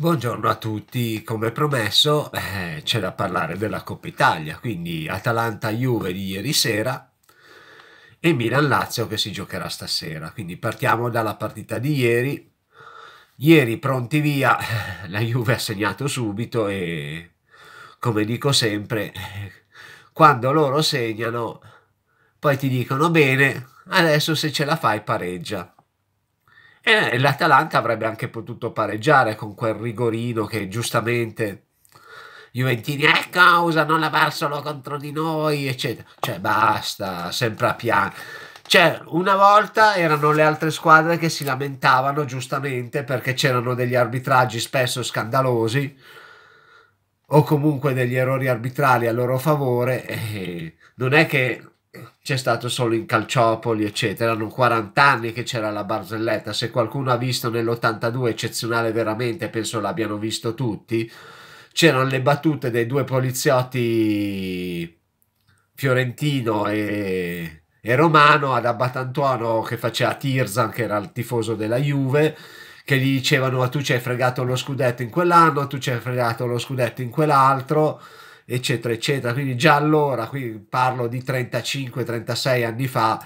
Buongiorno a tutti, come promesso eh, c'è da parlare della Coppa Italia, quindi Atalanta-Juve di ieri sera e Milan-Lazio che si giocherà stasera, quindi partiamo dalla partita di ieri, ieri pronti via, la Juve ha segnato subito e come dico sempre, quando loro segnano poi ti dicono bene, adesso se ce la fai pareggia. E l'Atalanta avrebbe anche potuto pareggiare con quel rigorino che giustamente Juventini, ecco, non usano lavarselo contro di noi, eccetera. Cioè, basta, sempre a piano. Cioè, una volta erano le altre squadre che si lamentavano giustamente perché c'erano degli arbitraggi spesso scandalosi o comunque degli errori arbitrali a loro favore. E non è che c'è stato solo in Calciopoli, eccetera. Erano 40 anni che c'era la barzelletta. Se qualcuno ha visto nell'82, eccezionale veramente, penso l'abbiano visto tutti. C'erano le battute dei due poliziotti fiorentino e, e romano ad Abbatantuono che faceva Tirzan, che era il tifoso della Juve che gli dicevano tu ci hai fregato lo scudetto in quell'anno, tu ci hai fregato lo scudetto in quell'altro eccetera, eccetera. Quindi già allora, qui parlo di 35-36 anni fa,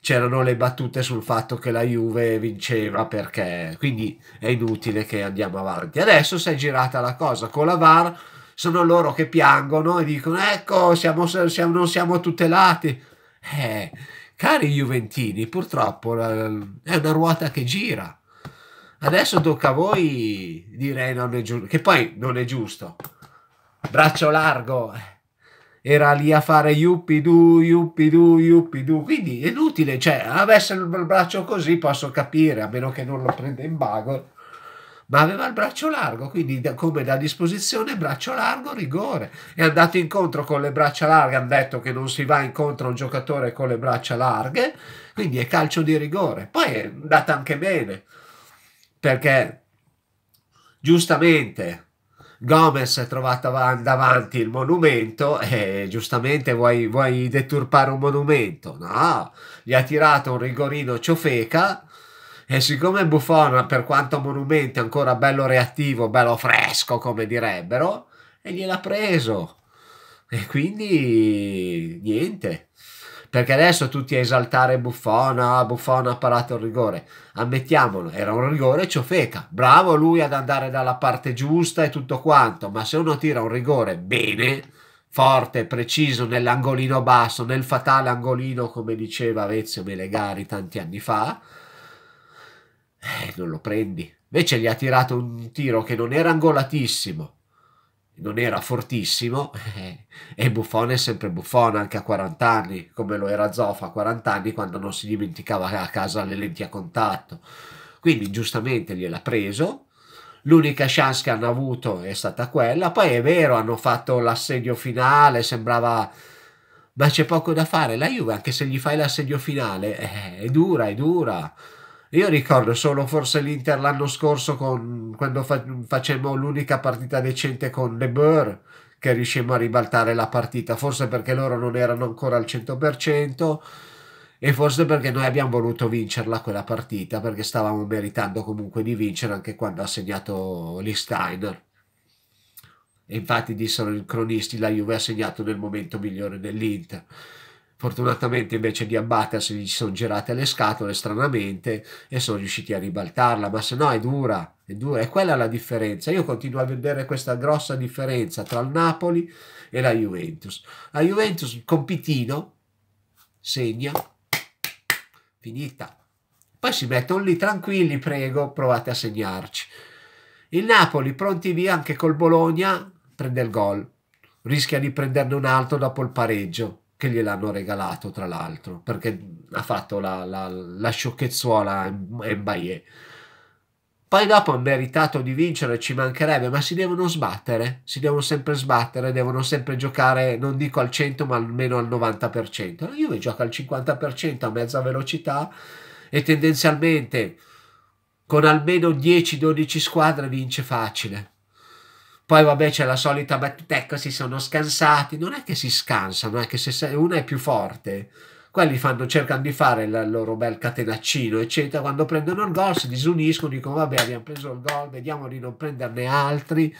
c'erano le battute sul fatto che la Juve vinceva perché quindi è inutile che andiamo avanti. Adesso si è girata la cosa con la VAR, sono loro che piangono e dicono ecco, siamo, siamo, non siamo tutelati. Eh, cari Juventini, purtroppo è una ruota che gira. Adesso tocca a voi dire eh, non è giusto, che poi non è giusto, braccio largo era lì a fare yuppidu, yuppidu, yuppidu, quindi è inutile, cioè avesse il braccio così posso capire, a meno che non lo prenda in bago, ma aveva il braccio largo, quindi da, come da disposizione braccio largo, rigore, è andato incontro con le braccia larghe, hanno detto che non si va incontro a un giocatore con le braccia larghe, quindi è calcio di rigore, poi è andata anche bene, perché giustamente Gomez è trovato av- davanti il monumento e giustamente vuoi, vuoi deturpare un monumento? No, gli ha tirato un rigorino ciofeca e siccome Buffon per quanto monumento è ancora bello reattivo, bello fresco come direbbero, e gliel'ha preso. E quindi niente. Perché adesso tutti a esaltare Buffona, ah, Buffona ha parato il rigore. Ammettiamolo, era un rigore ciofeca. Bravo lui ad andare dalla parte giusta e tutto quanto, ma se uno tira un rigore bene, forte, preciso, nell'angolino basso, nel fatale angolino, come diceva Vezio Melegari tanti anni fa, eh, non lo prendi. Invece gli ha tirato un tiro che non era angolatissimo, non era fortissimo e Buffon è sempre Buffon anche a 40 anni, come lo era Zoff a 40 anni quando non si dimenticava a casa le lenti a contatto. Quindi giustamente gliel'ha preso. L'unica chance che hanno avuto è stata quella. Poi è vero, hanno fatto l'assedio finale, sembrava... Ma c'è poco da fare. La Juve, anche se gli fai l'assedio finale, eh, è dura, è dura. Io ricordo solo forse l'Inter l'anno scorso con, quando facemmo l'unica partita decente con De Boer che riuscimmo a ribaltare la partita, forse perché loro non erano ancora al 100% e forse perché noi abbiamo voluto vincerla quella partita perché stavamo meritando comunque di vincere anche quando ha segnato l'Isteiner. infatti dissero i cronisti la Juve ha segnato nel momento migliore dell'Inter. Fortunatamente invece di abbattersi gli sono girate le scatole stranamente e sono riusciti a ribaltarla, ma se no è dura, è dura, è quella la differenza. Io continuo a vedere questa grossa differenza tra il Napoli e la Juventus. La Juventus con Pitino segna, finita. Poi si mettono lì tranquilli, prego, provate a segnarci. Il Napoli pronti via anche col Bologna, prende il gol, rischia di prenderne un altro dopo il pareggio che gliel'hanno regalato tra l'altro, perché ha fatto la, la, la sciocchezzuola Mbaye. Poi dopo ha meritato di vincere, ci mancherebbe, ma si devono sbattere, si devono sempre sbattere, devono sempre giocare, non dico al 100 ma almeno al 90%. Io Juve gioca al 50% a mezza velocità e tendenzialmente con almeno 10-12 squadre vince facile. Poi vabbè c'è la solita battuta, ecco si sono scansati, non è che si scansano, è che se una è più forte, quelli fanno, cercano di fare il loro bel catenaccino, eccetera, quando prendono il gol si disuniscono, dicono vabbè abbiamo preso il gol, vediamo di non prenderne altri,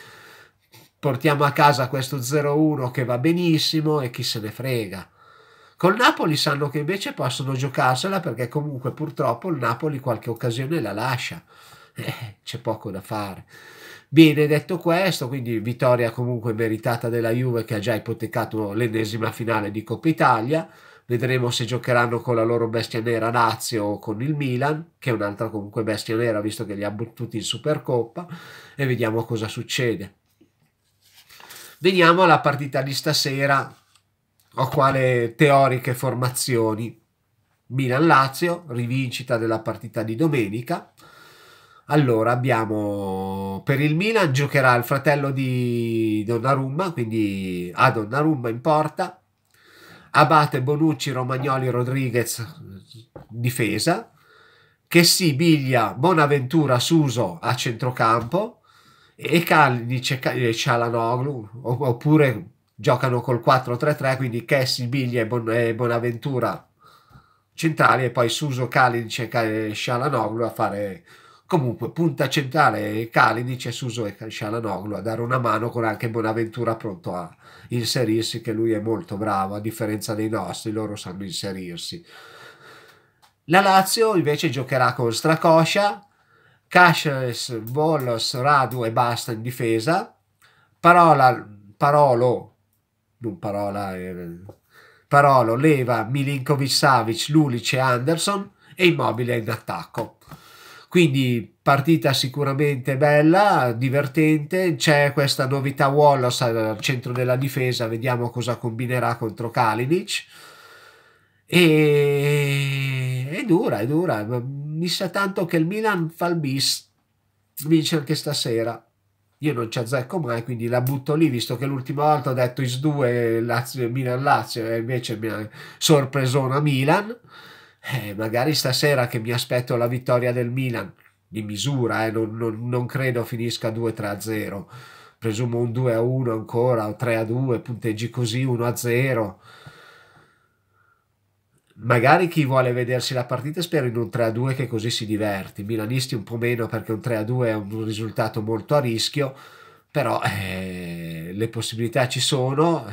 portiamo a casa questo 0-1 che va benissimo e chi se ne frega. Col Napoli sanno che invece possono giocarsela perché comunque purtroppo il Napoli qualche occasione la lascia, eh, c'è poco da fare. Bene, detto questo, quindi vittoria comunque meritata della Juve che ha già ipotecato l'ennesima finale di Coppa Italia. Vedremo se giocheranno con la loro bestia nera Lazio o con il Milan, che è un'altra comunque bestia nera visto che li ha buttati in Supercoppa, e vediamo cosa succede. Veniamo alla partita di stasera, o quale teoriche formazioni. Milan-Lazio, rivincita della partita di domenica. Allora abbiamo per il Milan giocherà il fratello di Donnarumma, quindi a Donnarumma in porta, Abate, Bonucci, Romagnoli, Rodriguez difesa, Chessi, Biglia, Bonaventura, Suso a centrocampo e Kalinic e Cialanoglu oppure giocano col 4-3-3 quindi Chessi, Biglia e, Bonaventura centrali e poi Suso, Kalinic e Cialanoglu a fare Comunque, punta centrale Kalinic e Suso e Calcialanoglu a dare una mano con anche Bonaventura pronto a inserirsi, che lui è molto bravo, a differenza dei nostri, loro sanno inserirsi. La Lazio invece giocherà con Stracoscia, Cashes, Volos, Radu e Basta in difesa, Parola, Parolo, non Parola, eh, Parolo, Leva, Milinkovic, Savic, Lulic e Anderson e Immobile in attacco. Quindi partita sicuramente bella, divertente, c'è questa novità Wallace al centro della difesa, vediamo cosa combinerà contro Kalinic. E è dura, è dura, mi sa tanto che il Milan fa il bis, vince anche stasera. Io non ci azzecco mai, quindi la butto lì, visto che l'ultima volta ho detto IS 2 Milan-Lazio e invece mi ha sorpresona Milan eh, magari stasera che mi aspetto la vittoria del Milan, di misura, eh, non, non, non credo finisca 2-3-0, presumo un 2-1 ancora, o 3-2, punteggi così 1-0. Magari chi vuole vedersi la partita spero in un 3-2 che così si diverti, milanisti un po' meno perché un 3-2 è un risultato molto a rischio, però eh, le possibilità ci sono,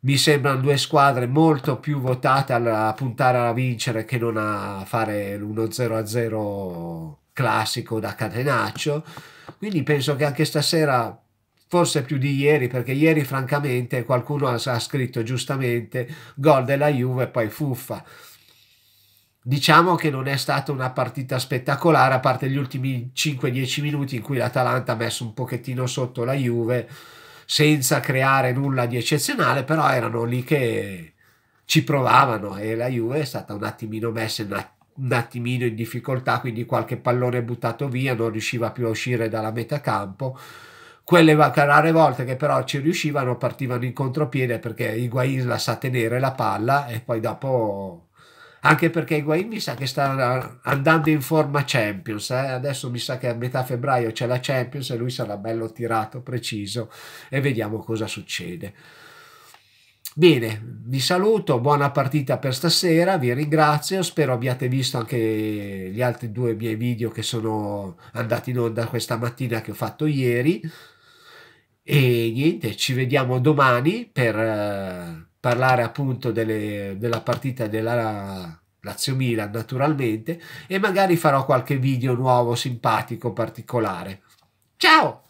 mi sembrano due squadre molto più votate a puntare a vincere che non a fare l1 0-0 classico da catenaccio. Quindi penso che anche stasera, forse più di ieri, perché ieri francamente qualcuno ha scritto giustamente gol della Juve e poi fuffa. Diciamo che non è stata una partita spettacolare, a parte gli ultimi 5-10 minuti in cui l'Atalanta ha messo un pochettino sotto la Juve senza creare nulla di eccezionale, però erano lì che ci provavano e la Juve è stata un attimino messa un attimino in difficoltà, quindi qualche pallone buttato via, non riusciva più a uscire dalla metà campo. Quelle rare volte che però ci riuscivano partivano in contropiede perché Higuain la sa tenere la palla e poi dopo anche perché Higuain mi sa che sta andando in forma Champions, eh? adesso mi sa che a metà febbraio c'è la Champions e lui sarà bello tirato, preciso e vediamo cosa succede. Bene, vi saluto, buona partita per stasera, vi ringrazio, spero abbiate visto anche gli altri due miei video che sono andati in onda questa mattina che ho fatto ieri e niente, ci vediamo domani per eh, parlare appunto delle, della partita della Lazio Milan naturalmente e magari farò qualche video nuovo, simpatico, particolare. Ciao!